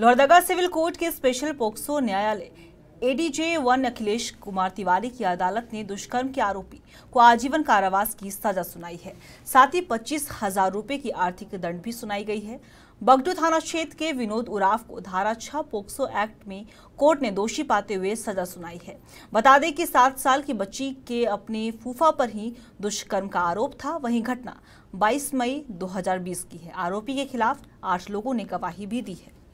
Lohardaga civil court के special POCSO न्यायालय ADJ one Akhilesh Kumar Tiwari की अदालत ने दुष्कर्म के आरोपी को आजीवन कारावास की सजा सुनाई है साथ ही पच्चीस हजार रूपए की आर्थिक दंड भी सुनाई गई है बगडू थाना क्षेत्र के विनोद उराव को धारा छह पोक्सो एक्ट में कोर्ट ने दोषी पाते हुए सजा सुनाई है बता दें कि सात साल की बच्ची के अपने फूफा पर ही दुष्कर्म का आरोप था वहीं घटना 22 मई 2020 की है आरोपी के खिलाफ आठ लोगों ने गवाही भी दी है